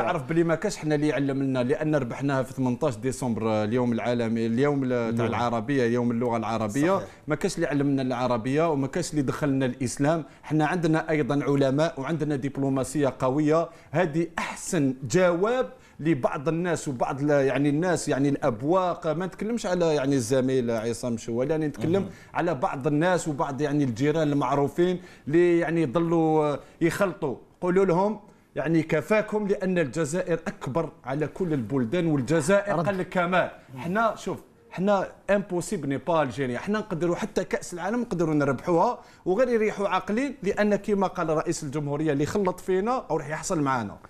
تعرف بلي ما كاش حنا اللي علم لنا لان ربحناها في 18 ديسمبر اليوم العالمي اليوم تاع نعم. العربيه يوم اللغه العربيه صحيح. ما كاش اللي علمنا العربيه وما كاش اللي دخلنا الاسلام حنا عندنا ايضا علماء وعندنا دبلوماسيه قويه هذه احسن جواب لبعض الناس وبعض يعني الناس يعني الابواق ما نتكلمش على يعني الزميل عصام شوال يعني نتكلم على بعض الناس وبعض يعني الجيران المعروفين اللي يعني ظلوا يخلطوا قولوا لهم يعني كفاكم لان الجزائر اكبر على كل البلدان والجزائر قال لك كمال حنا شوف حنا امبوسيبل ني با الجيريا حنا نقدروا حتى كاس العالم نقدروا نربحوها وغير يريحوا عاقلين لان كما قال رئيس الجمهوريه اللي خلط فينا او راح يحصل معنا